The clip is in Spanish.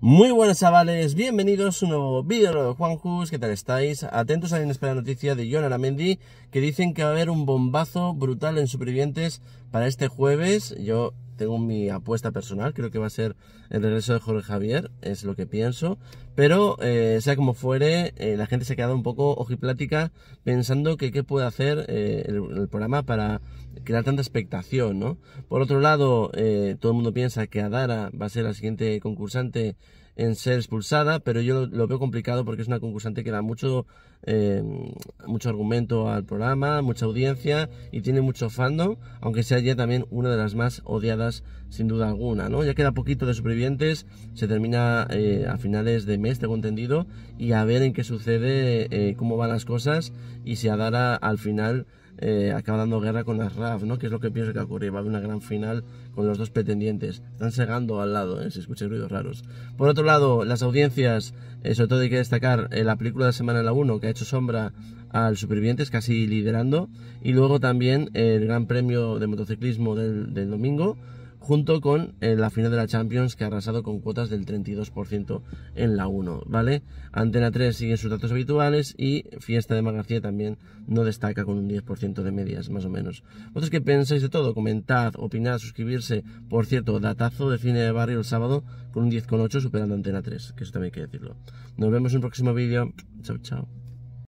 Muy buenas chavales, bienvenidos a un nuevo vídeo de Juanjus, ¿qué tal estáis? Atentos a la inesperada noticia de John Aramendi, que dicen que va a haber un bombazo brutal en Supervivientes para este jueves. Yo tengo mi apuesta personal, creo que va a ser el regreso de Jorge Javier, es lo que pienso, pero eh, sea como fuere, eh, la gente se ha quedado un poco ojiplática pensando que qué puede hacer eh, el, programa para crear tanta expectación, ¿no? Por otro lado, todo el mundo piensa que Adara va a ser la siguiente concursante en ser expulsada, pero yo lo, veo complicado porque es una concursante que da mucho, mucho argumento al programa, mucha audiencia y tiene mucho fandom, aunque sea ya también una de las más odiadas sin duda alguna, ¿no? Ya queda poquito de supervivientes, se termina eh, a finales de mes, tengo entendido, y a ver en qué sucede, eh, cómo van las cosas y si Adara al final eh, dando guerra con las RAF, Que es lo que pienso que va a ocurrir. Va a haber una gran final con los dos pretendientes. Están segando al lado, ¿eh? se escuchan ruidos raros. Por otro lado, las audiencias, eh, sobre todo hay que destacar eh, la película de Semana la 1, que ha hecho sombra al Supervivientes, casi liderando. Y luego también el Gran Premio de Motociclismo del domingo, junto con eh, la final de la Champions que ha arrasado con cuotas del 32% en la 1, ¿vale? Antena 3 sigue sus datos habituales y Fiesta de Magarcía también no destaca con un 10% de medias, más o menos. ¿Vosotros qué pensáis de todo? Comentad, opinad, suscribirse. Por cierto, datazo de cine de barrio el sábado con un 10,8 superando Antena 3, que eso también hay que decirlo. Nos vemos en un próximo vídeo. Chao, chao.